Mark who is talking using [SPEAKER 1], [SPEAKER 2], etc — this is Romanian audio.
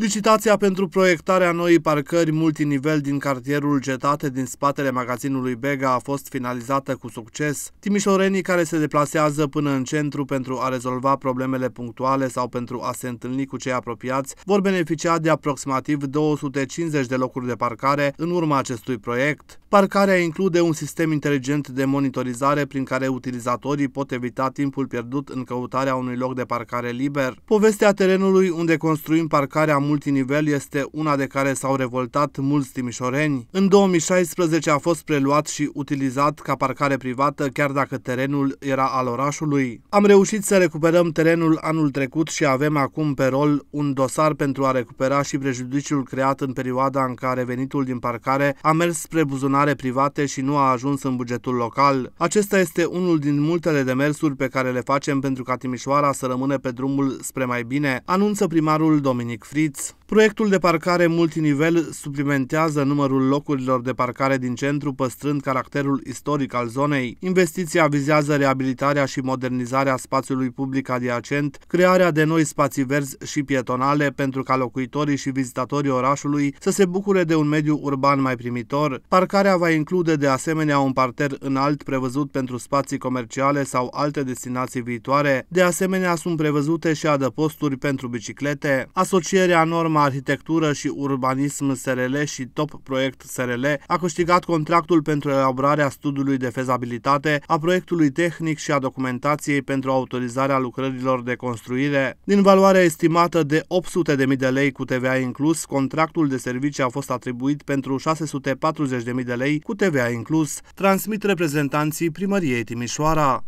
[SPEAKER 1] Licitația pentru proiectarea noii parcări multinivel din cartierul Cetate din spatele magazinului Bega a fost finalizată cu succes. Timișorenii care se deplasează până în centru pentru a rezolva problemele punctuale sau pentru a se întâlni cu cei apropiați vor beneficia de aproximativ 250 de locuri de parcare în urma acestui proiect. Parcarea include un sistem inteligent de monitorizare prin care utilizatorii pot evita timpul pierdut în căutarea unui loc de parcare liber. Povestea terenului unde construim parcarea multinivel este una de care s-au revoltat mulți timișoreni. În 2016 a fost preluat și utilizat ca parcare privată, chiar dacă terenul era al orașului. Am reușit să recuperăm terenul anul trecut și avem acum pe rol un dosar pentru a recupera și prejudiciul creat în perioada în care venitul din parcare a mers spre buzunar gestionare private și nu a ajuns în bugetul local. Acesta este unul din multele demersuri pe care le facem pentru ca Timișoara să rămână pe drumul spre mai bine, anunță primarul Dominic Fritz. Proiectul de parcare multinivel suplimentează numărul locurilor de parcare din centru, păstrând caracterul istoric al zonei. Investiția vizează reabilitarea și modernizarea spațiului public adiacent, crearea de noi spații verzi și pietonale pentru ca locuitorii și vizitatorii orașului să se bucure de un mediu urban mai primitor. Parcarea va include de asemenea un parter înalt prevăzut pentru spații comerciale sau alte destinații viitoare. De asemenea, sunt prevăzute și adăposturi pentru biciclete. Asocierea norma Arhitectură și Urbanism SRL și Top Proiect SRL a câștigat contractul pentru elaborarea studiului de fezabilitate, a proiectului tehnic și a documentației pentru autorizarea lucrărilor de construire. Din valoarea estimată de 800.000 de lei cu TVA inclus, contractul de servicii a fost atribuit pentru 640.000 de lei cu TVA inclus, transmit reprezentanții primăriei Timișoara.